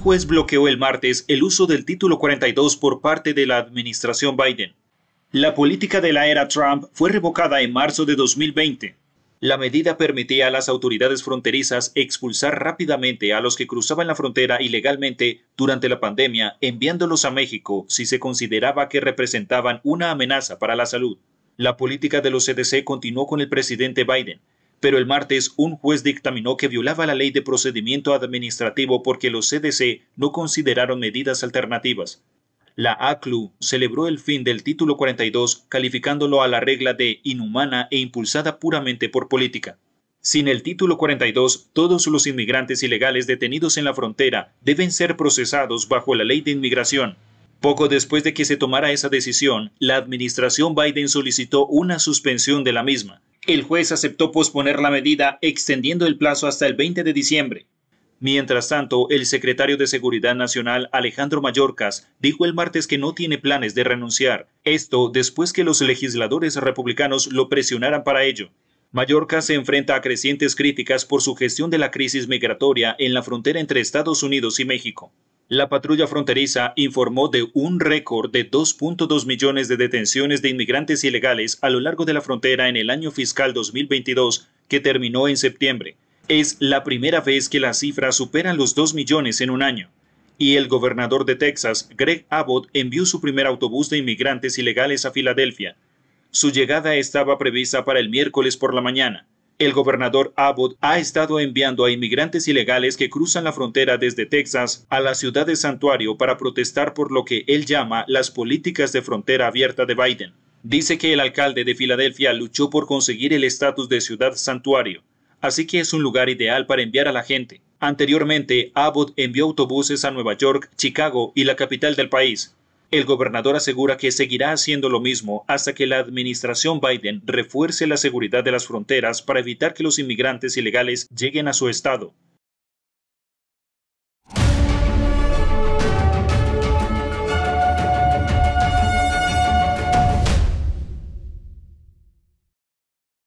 juez bloqueó el martes el uso del título 42 por parte de la administración Biden. La política de la era Trump fue revocada en marzo de 2020. La medida permitía a las autoridades fronterizas expulsar rápidamente a los que cruzaban la frontera ilegalmente durante la pandemia, enviándolos a México si se consideraba que representaban una amenaza para la salud. La política de los CDC continuó con el presidente Biden, pero el martes un juez dictaminó que violaba la ley de procedimiento administrativo porque los CDC no consideraron medidas alternativas. La ACLU celebró el fin del título 42 calificándolo a la regla de inhumana e impulsada puramente por política. Sin el título 42, todos los inmigrantes ilegales detenidos en la frontera deben ser procesados bajo la ley de inmigración. Poco después de que se tomara esa decisión, la administración Biden solicitó una suspensión de la misma. El juez aceptó posponer la medida extendiendo el plazo hasta el 20 de diciembre. Mientras tanto, el secretario de Seguridad Nacional Alejandro Mayorkas dijo el martes que no tiene planes de renunciar, esto después que los legisladores republicanos lo presionaran para ello. Mallorca se enfrenta a crecientes críticas por su gestión de la crisis migratoria en la frontera entre Estados Unidos y México. La patrulla fronteriza informó de un récord de 2.2 millones de detenciones de inmigrantes ilegales a lo largo de la frontera en el año fiscal 2022 que terminó en septiembre. Es la primera vez que las cifras superan los 2 millones en un año. Y el gobernador de Texas, Greg Abbott, envió su primer autobús de inmigrantes ilegales a Filadelfia. Su llegada estaba prevista para el miércoles por la mañana. El gobernador Abbott ha estado enviando a inmigrantes ilegales que cruzan la frontera desde Texas a la ciudad de Santuario para protestar por lo que él llama las políticas de frontera abierta de Biden. Dice que el alcalde de Filadelfia luchó por conseguir el estatus de ciudad santuario, así que es un lugar ideal para enviar a la gente. Anteriormente, Abbott envió autobuses a Nueva York, Chicago y la capital del país, el gobernador asegura que seguirá haciendo lo mismo hasta que la administración Biden refuerce la seguridad de las fronteras para evitar que los inmigrantes ilegales lleguen a su estado.